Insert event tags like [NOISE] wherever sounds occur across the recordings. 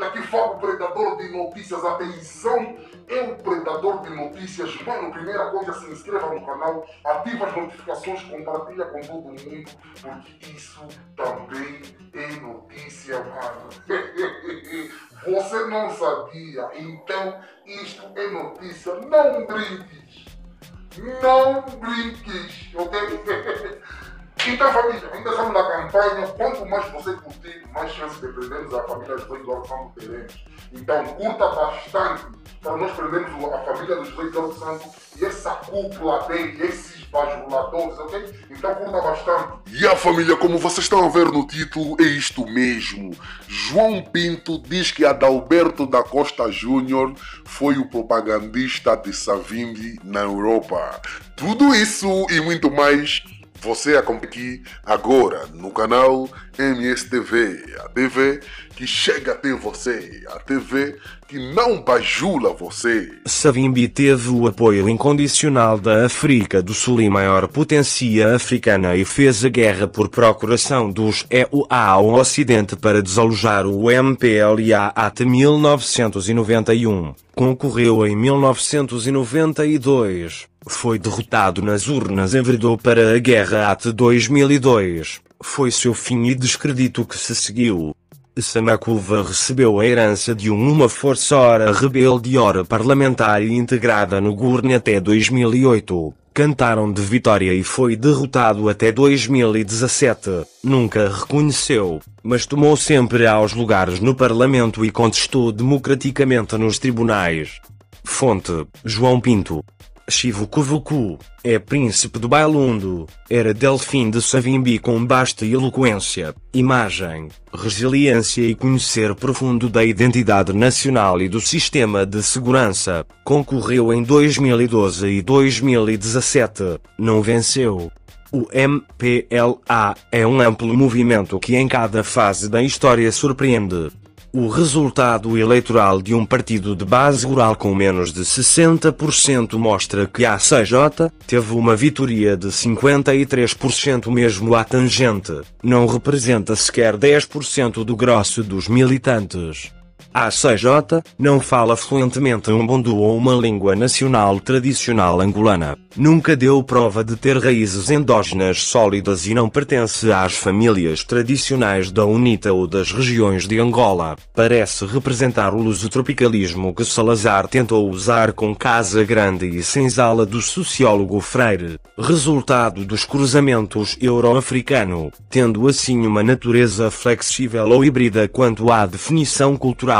daqui fala o predador de notícias. Atenção, eu, predador de notícias. Mano, primeira coisa, se inscreva no canal, ativa as notificações, compartilha com todo mundo, porque isso também é notícia, mano. [LAUGHS] Você não sabia, então isto é notícia. Não brinques. Não brinques, ok? [LAUGHS] Então, família, ainda estamos na campanha. Quanto mais você curtir, mais chances de prendermos a família dos dois Eduardo Santos teremos. Então, curta bastante para nós prendermos a família dos dois Eduardo Santos e essa cúpula dele, esses bajuladores, ok? Então, curta bastante. E a família, como vocês estão a ver no título, é isto mesmo. João Pinto diz que Adalberto da Costa Júnior foi o propagandista de Savimbi na Europa. Tudo isso e muito mais você acompanha aqui agora no canal MSTV, a TV que chega até você, a TV que não bajula você. Savimbi teve o apoio incondicional da África do Sul e maior potência africana e fez a guerra por procuração dos EUA ao Ocidente para desalojar o MPLA até 1991. Concorreu em 1992. Foi derrotado nas urnas enverdou para a Guerra até 2002. Foi seu fim e descredito que se seguiu. Samaculva recebeu a herança de uma força ora rebelde ora parlamentar e integrada no GURN até 2008. Cantaram de vitória e foi derrotado até 2017. Nunca reconheceu, mas tomou sempre aos lugares no parlamento e contestou democraticamente nos tribunais. Fonte: João Pinto. Xivucuvucu, é príncipe do Bailundo, era Delfim de Savimbi com basta e eloquência, imagem, resiliência e conhecer profundo da identidade nacional e do sistema de segurança, concorreu em 2012 e 2017, não venceu. O MPLA é um amplo movimento que em cada fase da história surpreende o resultado eleitoral de um partido de base rural com menos de 60% mostra que a CJ teve uma vitória de 53% mesmo à tangente, não representa sequer 10% do grosso dos militantes. A CJ não fala fluentemente um bundu ou uma língua nacional tradicional angolana. Nunca deu prova de ter raízes endógenas sólidas e não pertence às famílias tradicionais da UNITA ou das regiões de Angola. Parece representar o lusotropicalismo que Salazar tentou usar com Casa Grande e Senzala do sociólogo Freire, resultado dos cruzamentos euro-africano, tendo assim uma natureza flexível ou híbrida quanto à definição cultural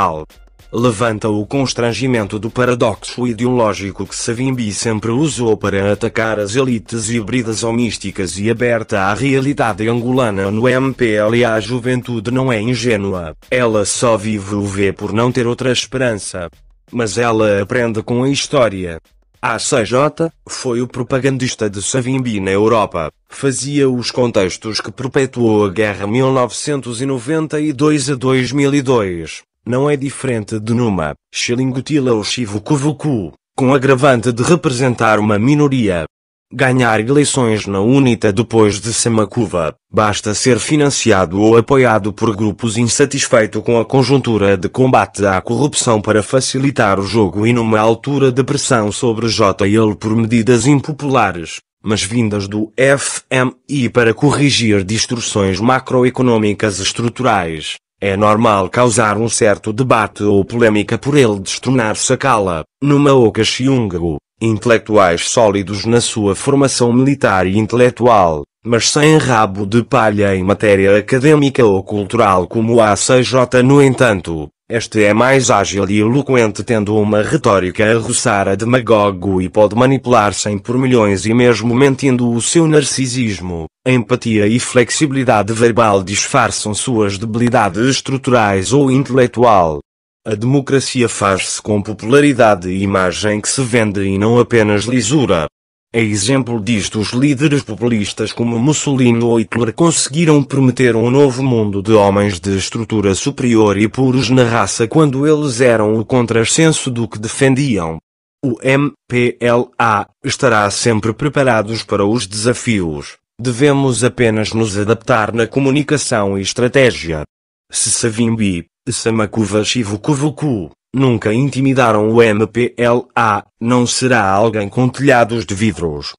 Levanta o constrangimento do paradoxo ideológico que Savimbi sempre usou para atacar as elites híbridas ou místicas e aberta à realidade angolana no MPL. A juventude não é ingênua, ela só vive o V por não ter outra esperança. Mas ela aprende com a história. A CJ foi o propagandista de Savimbi na Europa, fazia os contextos que perpetuou a guerra 1992 a 2002 não é diferente de numa xilingutila ou chivucuvucu, com agravante de representar uma minoria. Ganhar eleições na UNITA depois de Semacuva, basta ser financiado ou apoiado por grupos insatisfeitos com a conjuntura de combate à corrupção para facilitar o jogo e numa altura de pressão sobre JL por medidas impopulares, mas vindas do FMI para corrigir distorções macroeconômicas estruturais, é normal causar um certo debate ou polêmica por ele destronar Sakala, numa oca Xiungu, intelectuais sólidos na sua formação militar e intelectual, mas sem rabo de palha em matéria acadêmica ou cultural como a CJ no entanto, este é mais ágil e eloquente tendo uma retórica a roçar a demagogo e pode manipular sem por milhões e mesmo mentindo o seu narcisismo. empatia e flexibilidade verbal disfarçam suas debilidades estruturais ou intelectual. A democracia faz-se com popularidade e imagem que se vende e não apenas lisura. A exemplo disto os líderes populistas como Mussolini ou Hitler conseguiram prometer um novo mundo de homens de estrutura superior e puros na raça quando eles eram o contrassenso do que defendiam. O MPLA estará sempre preparados para os desafios. Devemos apenas nos adaptar na comunicação e estratégia. Se Savimbi, Samakuva Shivukuvuku, Nunca intimidaram o MPLA, não será alguém com telhados de vidros.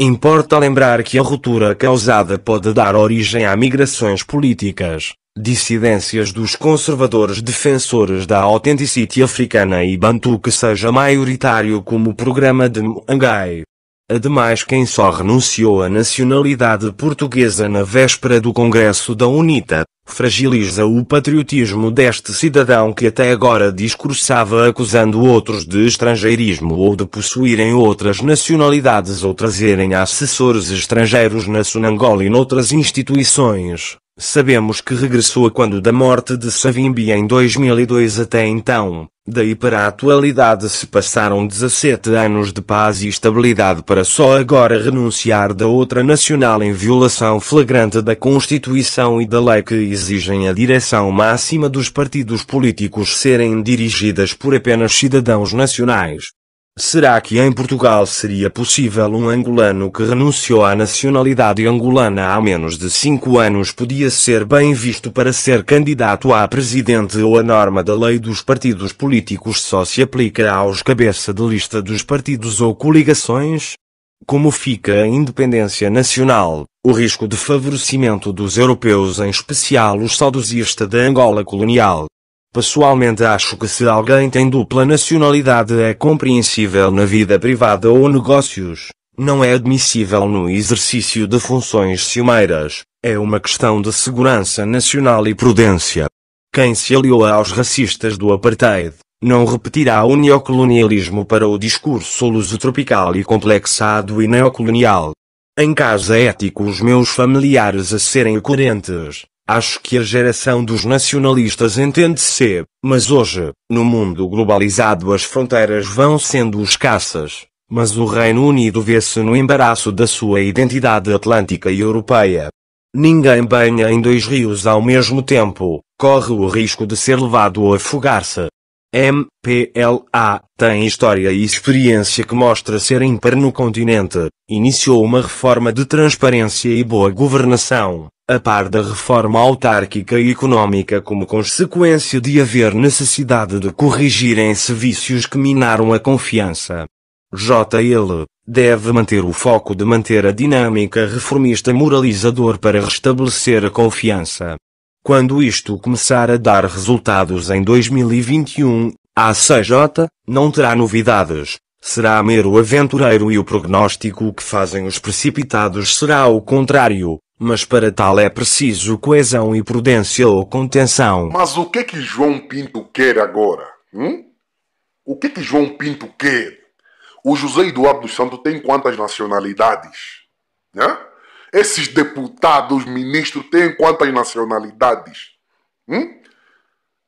Importa lembrar que a ruptura causada pode dar origem a migrações políticas, dissidências dos conservadores defensores da autenticidade africana e bantu que seja maioritário como o programa de Muangai. Ademais, quem só renunciou à nacionalidade portuguesa na véspera do Congresso da UNITA, fragiliza o patriotismo deste cidadão que até agora discursava acusando outros de estrangeirismo ou de possuírem outras nacionalidades ou trazerem assessores estrangeiros na Sunangola e noutras instituições. Sabemos que regressou a quando da morte de Savimbi em 2002 até então, daí para a atualidade se passaram 17 anos de paz e estabilidade para só agora renunciar da outra nacional em violação flagrante da Constituição e da lei que exigem a direção máxima dos partidos políticos serem dirigidas por apenas cidadãos nacionais. Será que em Portugal seria possível um angolano que renunciou à nacionalidade angolana há menos de cinco anos podia ser bem visto para ser candidato a presidente ou a norma da lei dos partidos políticos só se aplica aos cabeça de lista dos partidos ou coligações? Como fica a independência nacional, o risco de favorecimento dos europeus, em especial os saudosistas da Angola colonial, Pessoalmente acho que se alguém tem dupla nacionalidade é compreensível na vida privada ou negócios, não é admissível no exercício de funções ciumeiras, é uma questão de segurança nacional e prudência. Quem se aliou aos racistas do apartheid, não repetirá o neocolonialismo para o discurso luso-tropical e complexado e neocolonial. Em casa ético os meus familiares a serem coerentes, Acho que a geração dos nacionalistas entende-se, mas hoje, no mundo globalizado, as fronteiras vão sendo escassas. Mas o Reino Unido vê-se no embaraço da sua identidade atlântica e europeia. Ninguém banha em dois rios ao mesmo tempo, corre o risco de ser levado a afogar-se. MPLA tem história e experiência que mostra ser ímpar no continente. Iniciou uma reforma de transparência e boa governação, a par da reforma autárquica e económica como consequência de haver necessidade de corrigirem serviços que minaram a confiança. JL deve manter o foco de manter a dinâmica reformista moralizador para restabelecer a confiança. Quando isto começar a dar resultados em 2021, a CJ não terá novidades, será mero aventureiro e o prognóstico que fazem os precipitados será o contrário, mas para tal é preciso coesão e prudência ou contenção. Mas o que que João Pinto quer agora? Hum? O que que João Pinto quer? O José Eduardo dos Santos tem quantas nacionalidades? Né? Esses deputados, ministros, têm quantas nacionalidades? Hum?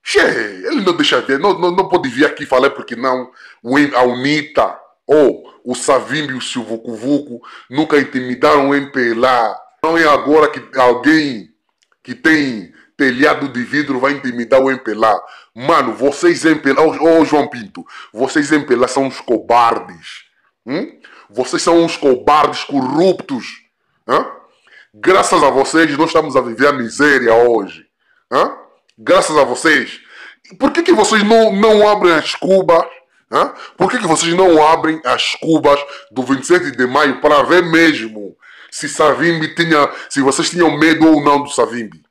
Che, ele não deixa ver, não, não, não pode vir aqui falar porque não. A UNITA ou o Savimbi e o Silvucuvuco nunca intimidaram o MPLA não é agora que alguém que tem telhado de vidro vai intimidar o empelar. Mano, vocês empelar, ô oh, João Pinto, vocês empelar são uns cobardes. Hum? Vocês são uns cobardes corruptos. Hã? Graças a vocês nós estamos a viver a miséria hoje. Hã? Graças a vocês. Por que, que vocês não, não abrem as cubas? Hã? Por que, que vocês não abrem as cubas do 27 de maio para ver mesmo se Savimbi tinha, se vocês tinham medo ou não do Savimbi.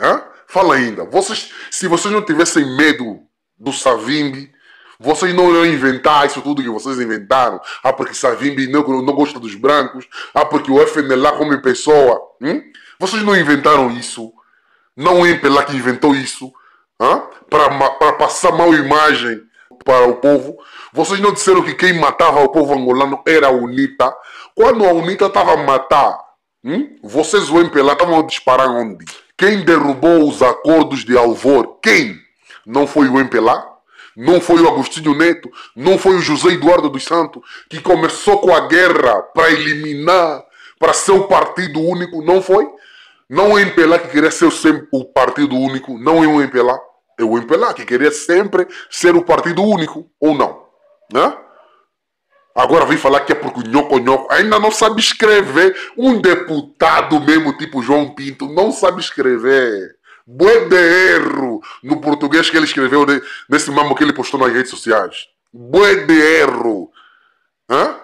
Hã? Fala ainda. Vocês, se vocês não tivessem medo do Savimbi, vocês não iam inventar isso tudo que vocês inventaram. Ah, porque Savimbi não, não gosta dos brancos. Ah, porque o FNLA come pessoa. Hum? Vocês não inventaram isso. Não é pela que inventou isso. Para passar mal imagem para o povo. Vocês não disseram que quem matava o povo angolano era a UNITA. Quando a UNITA estava a matar, hum, vocês o MPLA estavam a disparar onde? Quem derrubou os acordos de Alvor? Quem? Não foi o MPLA? Não foi o Agostinho Neto, não foi o José Eduardo dos Santos que começou com a guerra para eliminar, para ser o partido único, não foi? Não é o MPLA que queria ser o partido único, não é o MPLA é o MPLA, que queria sempre ser o partido único, ou não. Né? Agora vem falar que é porque o Nhoco Nhoco ainda não sabe escrever. Um deputado mesmo, tipo João Pinto, não sabe escrever. Bué de erro no português que ele escreveu nesse mamo que ele postou nas redes sociais. Bué de erro. Hã?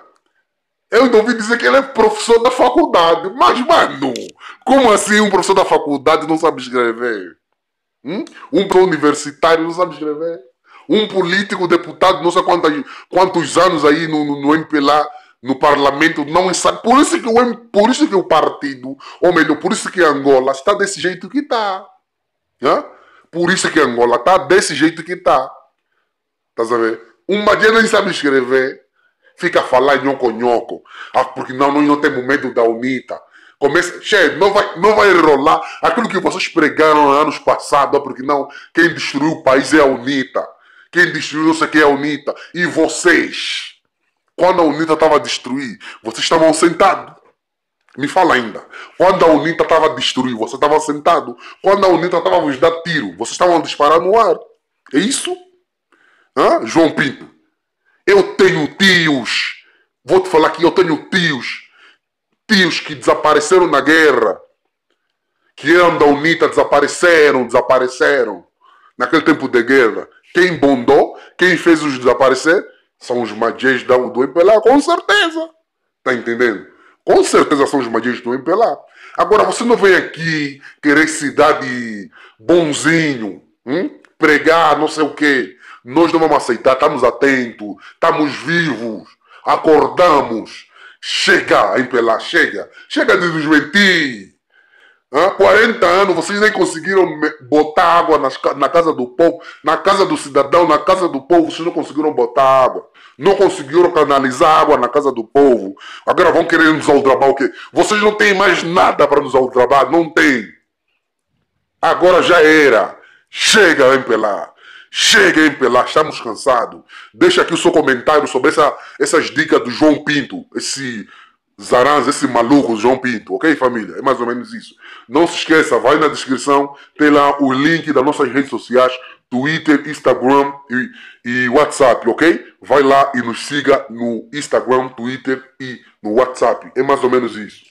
Eu ainda ouvi dizer que ele é professor da faculdade. Mas, mano, como assim um professor da faculdade não sabe escrever? Hum? Um pré-universitário não sabe escrever. Um político, deputado, não sei quantos, quantos anos aí no, no, no MPLA, no parlamento, não sabe. Por isso, que o, por isso que o partido, ou melhor, por isso que Angola está desse jeito que está. Né? Por isso que Angola está desse jeito que está. Tá sabendo? Tá um dia não sabe escrever, fica a falar em nhonco-nhonco. Ah, porque não, nós não temos medo da UNITA. Começa, não vai, não vai rolar aquilo que vocês pregaram anos passados, porque não, quem destruiu o país é a UNITA. Quem destruiu não sei quem é a UNITA. E vocês, quando a UNITA estava a destruir, vocês estavam sentados. Me fala ainda. Quando a UNITA estava a destruir, você estava sentado. Quando a UNITA estava a vos dar tiro, vocês estavam a disparar no ar. É isso? Hã? João Pinto. Eu tenho tios. Vou te falar que eu tenho tios tios que desapareceram na guerra, que anda unida, desapareceram, desapareceram. Naquele tempo de guerra, quem bondou, quem fez os desaparecer, são os magias do MPLA, com certeza. Tá entendendo? Com certeza são os magias do MPLA. Agora, você não vem aqui querer se dar de bonzinho, hum? pregar não sei o que. Nós não vamos aceitar, estamos atentos, estamos vivos, acordamos, Chega, Impelá, chega. Chega de nos mentir. Hã? 40 anos, vocês nem conseguiram botar água nas, na casa do povo, na casa do cidadão, na casa do povo, vocês não conseguiram botar água. Não conseguiram canalizar água na casa do povo. Agora vão querer nos aldrabar o quê? Vocês não têm mais nada para nos aldrabar, não tem. Agora já era. Chega, Impelá. Cheguem pela, estamos cansados. Deixa aqui o seu comentário sobre essa, essas dicas do João Pinto, esse Zaranz, esse maluco João Pinto, ok, família? É mais ou menos isso. Não se esqueça, vai na descrição, tem lá o link das nossas redes sociais, Twitter, Instagram e, e WhatsApp, ok? Vai lá e nos siga no Instagram, Twitter e no WhatsApp. É mais ou menos isso.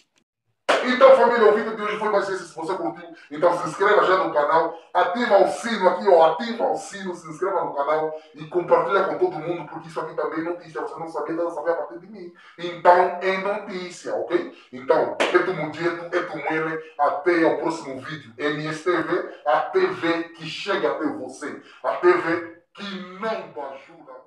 Então, família, o vídeo de hoje foi mais esse. Se você curtiu, então se inscreva já no canal, ativa o sino aqui, ó, ativa o sino, se inscreva no canal e compartilha com todo mundo, porque isso aqui também é notícia. Você não sabia, deve então saber a partir de mim. Então, é notícia, ok? Então, é tu mudieto, é tu muele. Até o próximo vídeo. MSTV, a TV que chega até você. A TV que não te